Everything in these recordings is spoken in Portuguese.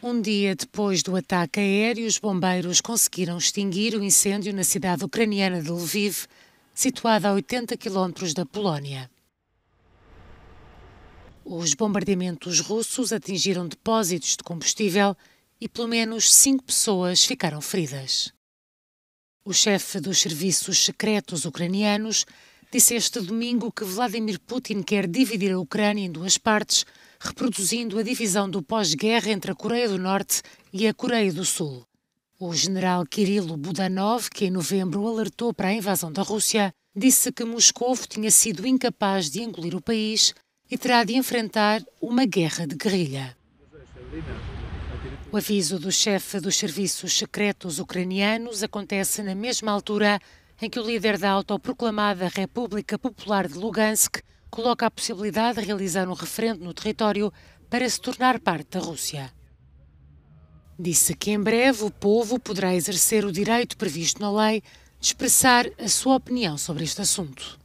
Um dia depois do ataque aéreo, os bombeiros conseguiram extinguir o incêndio na cidade ucraniana de Lviv, situada a 80 km da Polónia. Os bombardeamentos russos atingiram depósitos de combustível e pelo menos cinco pessoas ficaram feridas. O chefe dos serviços secretos ucranianos disse este domingo que Vladimir Putin quer dividir a Ucrânia em duas partes, reproduzindo a divisão do pós-guerra entre a Coreia do Norte e a Coreia do Sul. O general Kirilo Budanov, que em novembro alertou para a invasão da Rússia, disse que Moscou tinha sido incapaz de engolir o país e terá de enfrentar uma guerra de guerrilha. O aviso do chefe dos serviços secretos ucranianos acontece na mesma altura em que o líder da autoproclamada República Popular de Lugansk coloca a possibilidade de realizar um referendo no território para se tornar parte da Rússia. Disse que em breve o povo poderá exercer o direito previsto na lei de expressar a sua opinião sobre este assunto.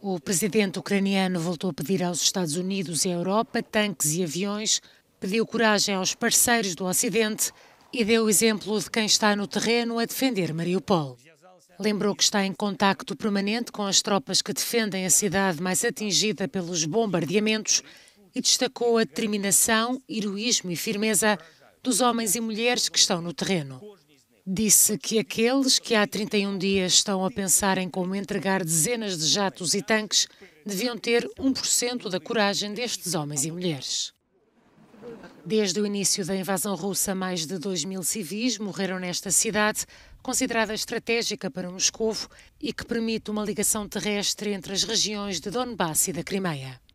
O presidente ucraniano voltou a pedir aos Estados Unidos e à Europa tanques e aviões, pediu coragem aos parceiros do Ocidente e deu o exemplo de quem está no terreno a defender Mariupol. Lembrou que está em contacto permanente com as tropas que defendem a cidade mais atingida pelos bombardeamentos e destacou a determinação, heroísmo e firmeza dos homens e mulheres que estão no terreno. Disse que aqueles que há 31 dias estão a pensar em como entregar dezenas de jatos e tanques deviam ter 1% da coragem destes homens e mulheres. Desde o início da invasão russa, mais de 2 mil civis morreram nesta cidade, considerada estratégica para Moscou e que permite uma ligação terrestre entre as regiões de Donbass e da Crimeia.